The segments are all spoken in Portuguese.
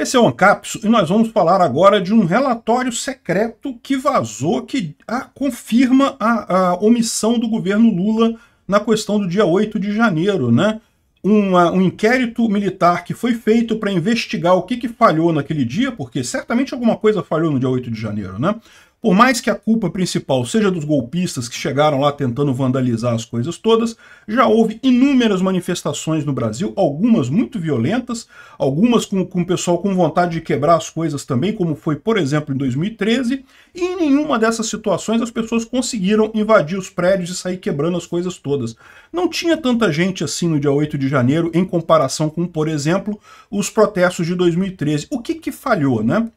Esse é o Ancaps e nós vamos falar agora de um relatório secreto que vazou, que ah, confirma a, a, omissão do governo Lula na questão do dia 8 de janeiro, né? Uma, um inquérito militar que foi feito para investigar o que, que falhou naquele dia, porque certamente alguma coisa falhou no dia 8 de janeiro, né? Por mais que a culpa principal seja dos golpistas que chegaram lá tentando vandalizar as coisas todas, já houve inúmeras manifestações no Brasil, algumas muito violentas, algumas com, o pessoal com vontade de quebrar as coisas também, como foi, por exemplo, em 2013, e em nenhuma dessas situações as pessoas conseguiram invadir os prédios e sair quebrando as coisas todas. Não tinha tanta gente assim no dia 8 de janeiro em comparação com, por exemplo, os protestos de 2013. O que que falhou, né?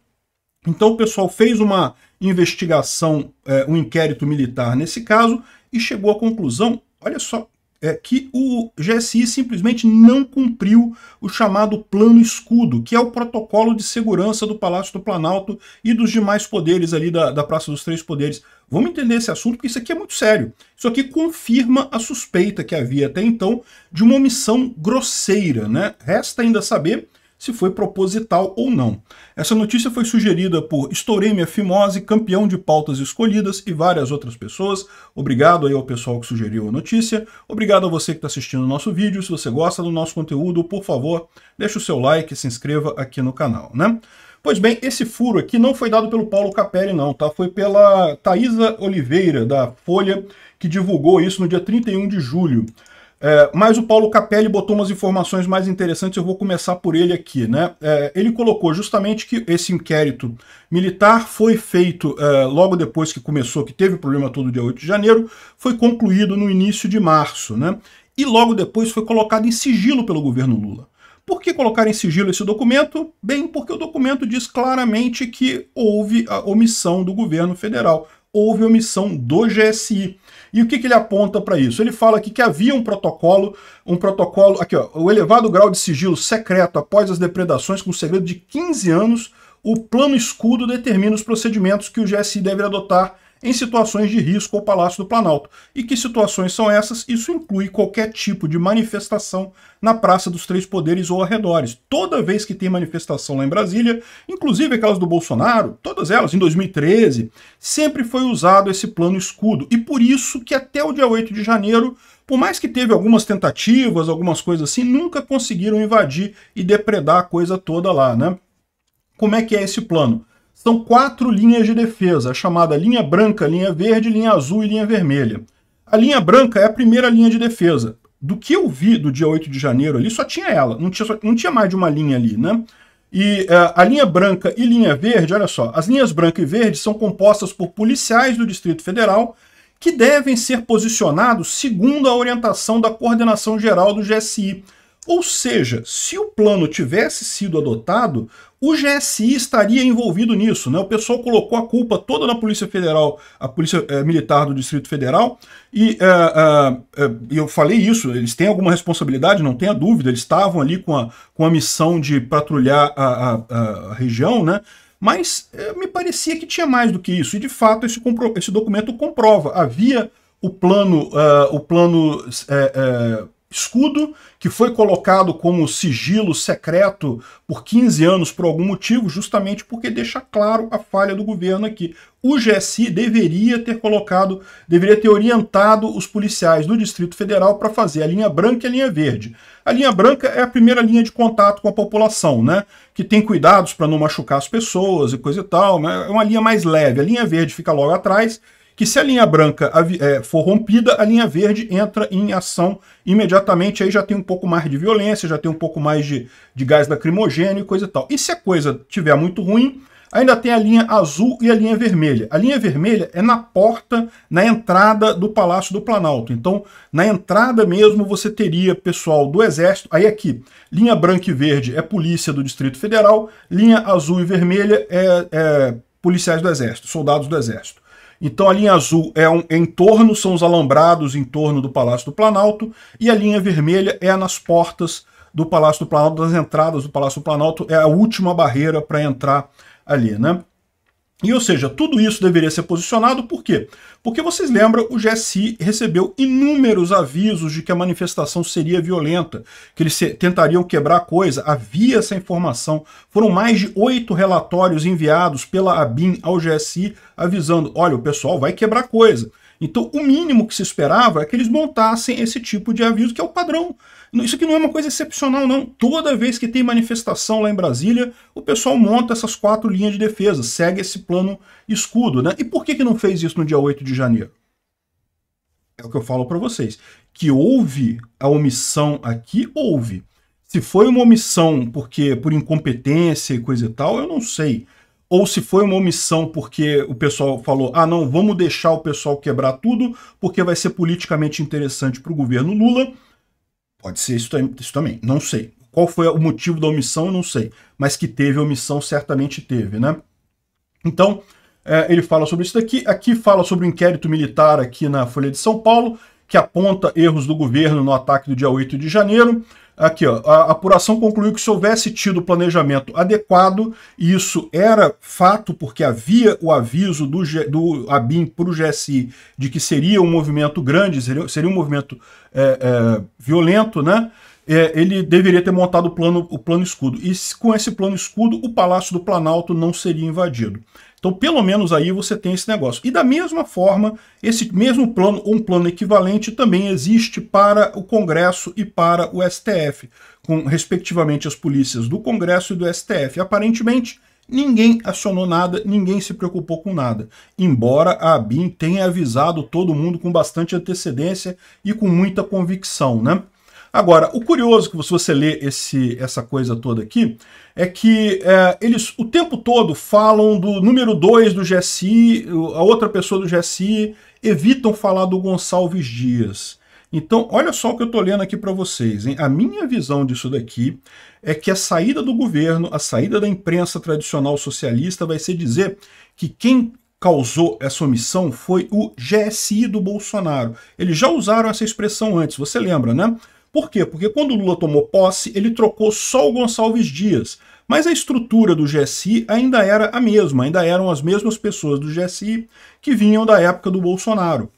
Então o pessoal fez uma investigação, é, um inquérito militar nesse caso, e chegou à conclusão, olha só, é, que o GSI simplesmente não cumpriu o chamado Plano Escudo, que é o protocolo de segurança do Palácio do Planalto e dos demais poderes ali da, da Praça dos Três Poderes. Vamos entender esse assunto, porque isso aqui é muito sério. Isso aqui confirma a suspeita que havia até então de uma omissão grosseira, né? Resta ainda saber se foi proposital ou não. Essa notícia foi sugerida por Storemia Fimose, campeão de pautas escolhidas e várias outras pessoas. Obrigado aí ao pessoal que sugeriu a notícia. Obrigado a você que está assistindo o nosso vídeo. Se você gosta do nosso conteúdo, por favor, deixe o seu like e se inscreva aqui no canal, né? Pois bem, esse furo aqui não foi dado pelo Paulo Capelli, não, tá? Foi pela Thaisa Oliveira, da Folha, que divulgou isso no dia 31 de julho. É, mas o Paulo Capelli botou umas informações mais interessantes, eu vou começar por ele aqui. Né? É, ele colocou justamente que esse inquérito militar foi feito é, logo depois que começou, que teve o problema todo dia 8 de janeiro, foi concluído no início de março, né? e logo depois foi colocado em sigilo pelo governo Lula. Por que colocar em sigilo esse documento? Bem, porque o documento diz claramente que houve a omissão do governo federal, houve omissão do GSI. E o que, que ele aponta para isso? Ele fala aqui que havia um protocolo, um protocolo, aqui ó, o elevado grau de sigilo secreto após as depredações com segredo de 15 anos, o plano escudo determina os procedimentos que o GSI deve adotar em situações de risco ao Palácio do Planalto. E que situações são essas? Isso inclui qualquer tipo de manifestação na Praça dos Três Poderes ou arredores. Toda vez que tem manifestação lá em Brasília, inclusive aquelas do Bolsonaro, todas elas, em 2013, sempre foi usado esse plano escudo. E por isso que até o dia 8 de janeiro por mais que teve algumas tentativas, algumas coisas assim, nunca conseguiram invadir e depredar a coisa toda lá, né? Como é que é esse plano? São quatro linhas de defesa, a chamada linha branca, linha verde, linha azul e linha vermelha. A linha branca é a primeira linha de defesa. Do que eu vi do dia 8 de janeiro ali, só tinha ela, não tinha, só, não tinha mais de uma linha ali, né? E uh, a linha branca e linha verde, olha só, as linhas branca e verde são compostas por policiais do Distrito Federal que devem ser posicionados segundo a orientação da Coordenação Geral do GSI, ou seja, se o plano tivesse sido adotado, o GSI estaria envolvido nisso. Né? O pessoal colocou a culpa toda na Polícia Federal, a Polícia é, Militar do Distrito Federal, e é, é, eu falei isso, eles têm alguma responsabilidade, não tenha dúvida, eles estavam ali com a, com a missão de patrulhar a, a, a região, né? mas me parecia que tinha mais do que isso, e de fato esse, esse documento comprova, havia o plano, uh, o plano uh, uh, escudo, que foi colocado como sigilo secreto por 15 anos por algum motivo, justamente porque deixa claro a falha do governo aqui. O GSI deveria ter colocado, deveria ter orientado os policiais do Distrito Federal para fazer a linha branca e a linha verde. A linha branca é a primeira linha de contato com a população, né? Que tem cuidados para não machucar as pessoas e coisa e tal, né? É uma linha mais leve. A linha verde fica logo atrás que se a linha branca é, for rompida, a linha verde entra em ação imediatamente, aí já tem um pouco mais de violência, já tem um pouco mais de, de gás lacrimogêneo e coisa e tal. E se a coisa tiver muito ruim, ainda tem a linha azul e a linha vermelha. A linha vermelha é na porta, na entrada do Palácio do Planalto. Então, na entrada mesmo, você teria pessoal do Exército. Aí aqui, linha branca e verde é polícia do Distrito Federal, linha azul e vermelha é, é policiais do Exército, soldados do Exército. Então a linha azul é um em torno, são os alambrados em torno do Palácio do Planalto, e a linha vermelha é nas portas do Palácio do Planalto, das entradas do Palácio do Planalto, é a última barreira para entrar ali, né? E, ou seja, tudo isso deveria ser posicionado, por quê? Porque vocês lembram, o GSI recebeu inúmeros avisos de que a manifestação seria violenta, que eles tentariam quebrar a coisa, havia essa informação. Foram mais de oito relatórios enviados pela ABIN ao GSI avisando, olha, o pessoal vai quebrar coisa. Então, o mínimo que se esperava é que eles montassem esse tipo de aviso, que é o padrão. Isso aqui não é uma coisa excepcional, não. Toda vez que tem manifestação lá em Brasília, o pessoal monta essas quatro linhas de defesa, segue esse plano escudo. Né? E por que, que não fez isso no dia 8 de janeiro? É o que eu falo para vocês. Que houve a omissão aqui, houve. Se foi uma omissão porque por incompetência e coisa e tal, eu não sei ou se foi uma omissão porque o pessoal falou, ah não, vamos deixar o pessoal quebrar tudo porque vai ser politicamente interessante para o governo Lula. Pode ser isso, isso também, não sei. Qual foi o motivo da omissão, não sei. Mas que teve omissão, certamente teve, né? Então, é, ele fala sobre isso daqui. Aqui fala sobre o inquérito militar aqui na Folha de São Paulo, que aponta erros do governo no ataque do dia 8 de janeiro. Aqui, ó, a apuração concluiu que se houvesse tido planejamento adequado, e isso era fato porque havia o aviso do, G, do ABIN para o GSI de que seria um movimento grande, seria, seria um movimento é, é, violento, né? É, ele deveria ter montado o plano, o plano escudo. E com esse plano escudo, o Palácio do Planalto não seria invadido. Então, pelo menos aí você tem esse negócio. E da mesma forma, esse mesmo plano, um plano equivalente, também existe para o Congresso e para o STF, com respectivamente as polícias do Congresso e do STF. Aparentemente, ninguém acionou nada, ninguém se preocupou com nada. Embora a ABIN tenha avisado todo mundo com bastante antecedência e com muita convicção, né? Agora, o curioso que se você ler esse, essa coisa toda aqui é que é, eles o tempo todo falam do número 2 do GSI, a outra pessoa do GSI, evitam falar do Gonçalves Dias. Então, olha só o que eu estou lendo aqui para vocês. Hein? A minha visão disso daqui é que a saída do governo, a saída da imprensa tradicional socialista vai ser dizer que quem causou essa omissão foi o GSI do Bolsonaro. Eles já usaram essa expressão antes, você lembra, né? Por quê? Porque quando Lula tomou posse, ele trocou só o Gonçalves Dias. Mas a estrutura do GSI ainda era a mesma, ainda eram as mesmas pessoas do GSI que vinham da época do Bolsonaro.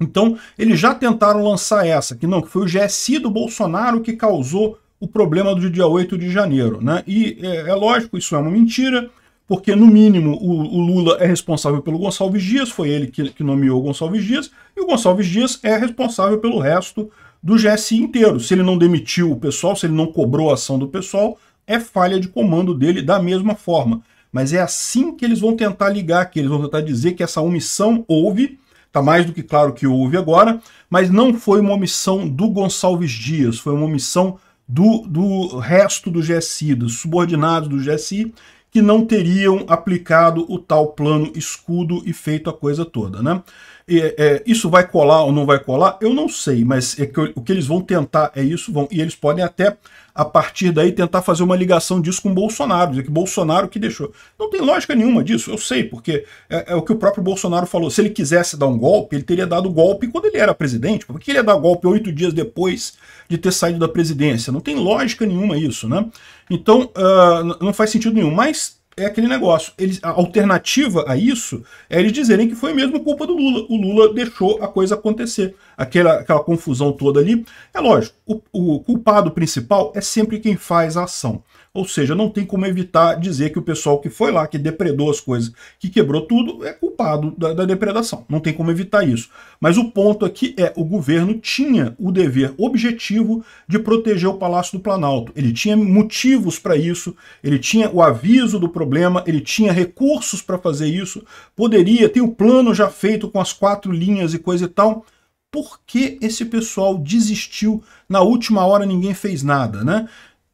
Então, eles já tentaram lançar essa, que não, que foi o GSI do Bolsonaro que causou o problema do dia 8 de janeiro. Né? E é, é lógico, isso é uma mentira, porque no mínimo o, o, Lula é responsável pelo Gonçalves Dias, foi ele que, que nomeou o Gonçalves Dias, e o Gonçalves Dias é responsável pelo resto do GSI inteiro. Se ele não demitiu o pessoal, se ele não cobrou a ação do pessoal, é falha de comando dele da mesma forma. Mas é assim que eles vão tentar ligar, que eles vão tentar dizer que essa omissão houve, Está mais do que claro que houve agora, mas não foi uma omissão do Gonçalves Dias, foi uma omissão do, do resto do GSI, dos subordinados do GSI, que não teriam aplicado o tal plano escudo e feito a coisa toda, né? é, é, isso vai colar ou não vai colar, eu não sei, mas é que, o que eles vão tentar é isso, vão, e eles podem até, a partir daí, tentar fazer uma ligação disso com Bolsonaro, dizer que Bolsonaro que deixou. Não tem lógica nenhuma disso, eu sei, porque é, é o que o próprio Bolsonaro falou. Se ele quisesse dar um golpe, ele teria dado golpe quando ele era presidente. Por que ele ia dar golpe oito dias depois de ter saído da presidência? Não tem lógica nenhuma isso, né? Então, uh, não faz sentido nenhum. Mas é aquele negócio. Eles, a alternativa a isso é eles dizerem que foi mesmo culpa do Lula. O Lula deixou a coisa acontecer. Aquela, aquela confusão toda ali. É lógico, o, o culpado principal é sempre quem faz a ação. Ou seja, não tem como evitar dizer que o pessoal que foi lá, que depredou as coisas, que quebrou tudo, é culpado da, da depredação. Não tem como evitar isso. Mas o ponto aqui é, o governo tinha o dever objetivo de proteger o Palácio do Planalto. Ele tinha motivos para isso, ele tinha o aviso do problema, ele tinha recursos para fazer isso, poderia, ter o plano já feito com as quatro linhas e coisa e tal, por que esse pessoal desistiu na última hora ninguém fez nada, né?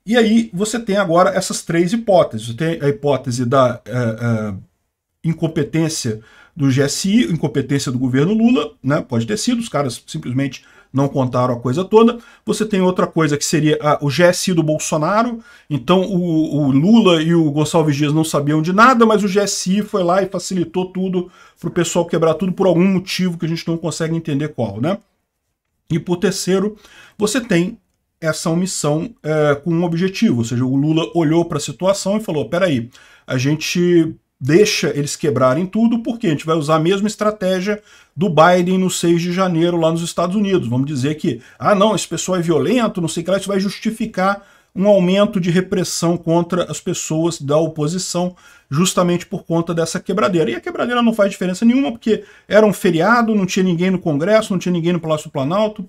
E aí você tem agora essas três hipóteses. Você tem a hipótese da é, é, incompetência do GSI, incompetência do governo Lula, né? pode ter sido, os caras simplesmente não contaram a coisa toda. Você tem outra coisa que seria a, o GSI do Bolsonaro. Então o, o, Lula e o Gonçalves Dias não sabiam de nada, mas o GSI foi lá e facilitou tudo para o pessoal quebrar tudo por algum motivo que a gente não consegue entender qual, né? E por terceiro, você tem essa omissão é, com um objetivo. Ou seja, o Lula olhou para a situação e falou: peraí, a gente deixa eles quebrarem tudo, porque a gente vai usar a mesma estratégia do Biden no 6 de janeiro lá nos Estados Unidos. Vamos dizer que, ah, não, esse pessoal é violento, não sei o que lá, isso vai justificar um aumento de repressão contra as pessoas da oposição, justamente por conta dessa quebradeira. E a quebradeira não faz diferença nenhuma, porque era um feriado, não tinha ninguém no Congresso, não tinha ninguém no Palácio do Planalto,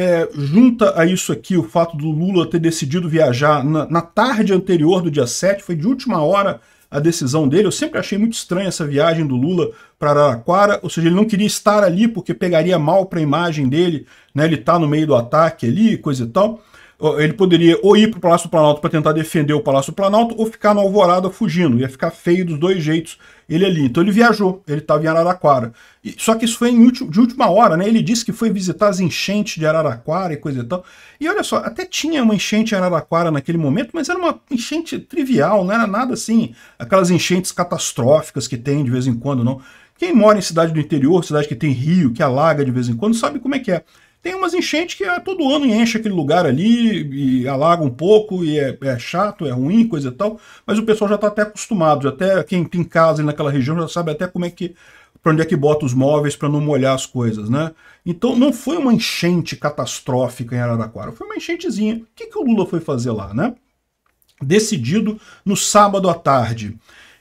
é, junta a isso aqui o fato do Lula ter decidido viajar na, na tarde anterior do dia 7, foi de última hora a decisão dele. Eu sempre achei muito estranha essa viagem do Lula para Araraquara, ou seja, ele não queria estar ali porque pegaria mal para a imagem dele, né? Ele está no meio do ataque ali, coisa e tal ele poderia ou ir para o Palácio do Planalto para tentar defender o Palácio do Planalto ou ficar na Alvorada fugindo. Ia ficar feio dos dois jeitos ele ali. Então ele viajou, ele estava em Araraquara. E, só que isso foi último, de última hora, né? Ele disse que foi visitar as enchentes de Araraquara e coisa e tal. E olha só, até tinha uma enchente em Araraquara naquele momento, mas era uma enchente trivial, não era nada assim, aquelas enchentes catastróficas que tem de vez em quando, não. Quem mora em cidade do interior, cidade que tem rio, que alaga de vez em quando, sabe como é que é. Tem umas enchentes que é, todo ano enche aquele lugar ali e alaga um pouco e é, é chato, é ruim, coisa e tal, mas o pessoal já está até acostumado, já até quem tem casa naquela região já sabe até como é que para onde é que bota os móveis para não molhar as coisas, né? Então não foi uma enchente catastrófica em Araraquara, foi uma enchentezinha. O que, que o Lula foi fazer lá, né? Decidido no sábado à tarde.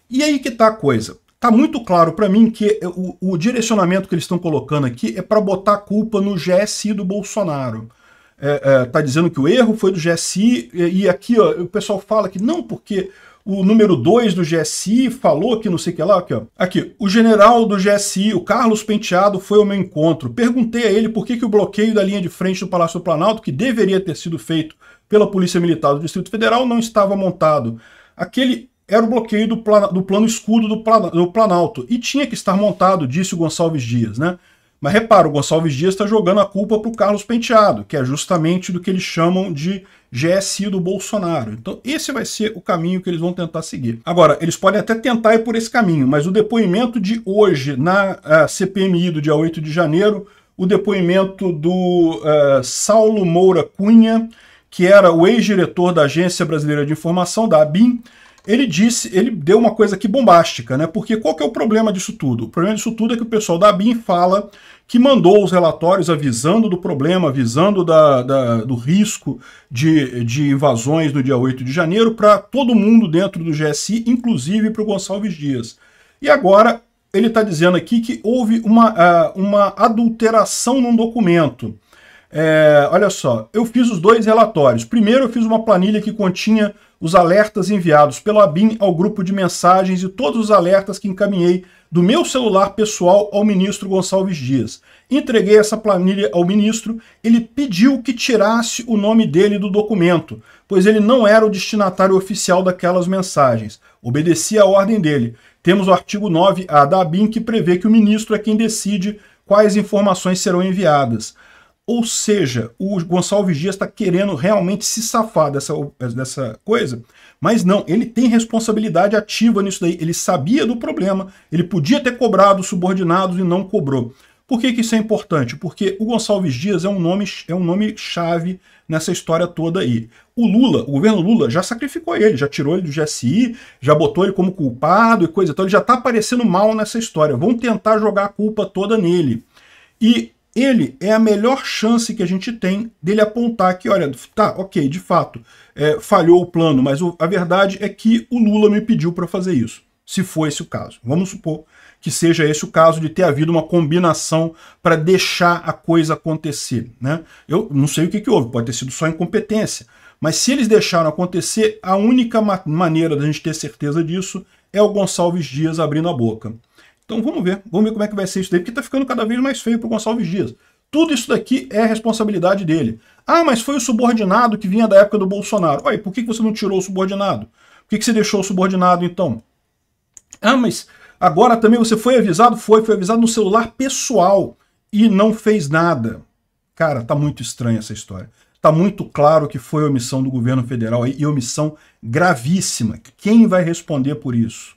E aí que tá a coisa. Tá muito claro para mim que o, o, direcionamento que eles estão colocando aqui é para botar a culpa no GSI do Bolsonaro. É, é, tá dizendo que o erro foi do GSI, e, e aqui ó, o pessoal fala que não, porque o número 2 do GSI falou que não sei o que lá, aqui, ó. Aqui, o general do GSI, o Carlos Penteado, foi ao meu encontro. Perguntei a ele por que, que o bloqueio da linha de frente do Palácio do Planalto, que deveria ter sido feito pela Polícia Militar do Distrito Federal, não estava montado. Aquele era o bloqueio do, plana, do plano escudo do, plana, do, Planalto. E tinha que estar montado, disse o Gonçalves Dias, né? Mas repara, o Gonçalves Dias está jogando a culpa para o Carlos Penteado, que é justamente do que eles chamam de GSI do Bolsonaro. Então, esse vai ser o caminho que eles vão tentar seguir. Agora, eles podem até tentar ir por esse caminho, mas o depoimento de hoje na eh, CPMI do dia 8 de janeiro, o depoimento do uh, Saulo Moura Cunha, que era o ex-diretor da Agência Brasileira de Informação, da ABIN, ele disse, ele deu uma coisa aqui bombástica, né? Porque qual que é o problema disso tudo? O problema disso tudo é que o pessoal da BIM fala que mandou os relatórios avisando do problema, avisando da, da, do risco de, de invasões no dia 8 de janeiro para todo mundo dentro do GSI, inclusive para o Gonçalves Dias. E agora ele está dizendo aqui que houve uma, uh, uma adulteração num documento. É, olha só, eu fiz os dois relatórios. Primeiro eu fiz uma planilha que continha os alertas enviados pelo ABIN ao grupo de mensagens e todos os alertas que encaminhei do meu celular pessoal ao ministro Gonçalves Dias. Entreguei essa planilha ao ministro, ele pediu que tirasse o nome dele do documento, pois ele não era o destinatário oficial daquelas mensagens. obedeci a ordem dele. Temos o artigo 9A da ABIN que prevê que o ministro é quem decide quais informações serão enviadas. Ou seja, o Gonçalves Dias está querendo realmente se safar dessa, dessa coisa, mas não, ele tem responsabilidade ativa nisso daí. Ele sabia do problema, ele podia ter cobrado subordinados e não cobrou. Por que, que isso é importante? Porque o Gonçalves Dias é um nome é um nome chave nessa história toda aí. O Lula, o governo Lula já sacrificou ele, já tirou ele do GSI, já botou ele como culpado e coisa Então Ele já está aparecendo mal nessa história. Vão tentar jogar a culpa toda nele. E ele é a melhor chance que a gente tem dele apontar que, olha, tá, ok, de fato, é, falhou o plano, mas o, a verdade é que o Lula me pediu para fazer isso, se for esse o caso. Vamos supor que seja esse o caso de ter havido uma combinação para deixar a coisa acontecer. Né? Eu não sei o que, que houve, pode ter sido só incompetência, mas se eles deixaram acontecer, a única ma maneira da gente ter certeza disso é o Gonçalves Dias abrindo a boca. Então vamos ver, vamos ver como é que vai ser isso daí, porque está ficando cada vez mais feio para o Gonçalves Dias. Tudo isso daqui é responsabilidade dele. Ah, mas foi o subordinado que vinha da época do Bolsonaro. por que você não tirou o subordinado? Por que você deixou o subordinado então? Ah, mas agora também você foi avisado? Foi, foi avisado no celular pessoal e não fez nada. Cara, tá muito estranha essa história. Tá muito claro que foi omissão do governo federal e omissão gravíssima. Quem vai responder por isso?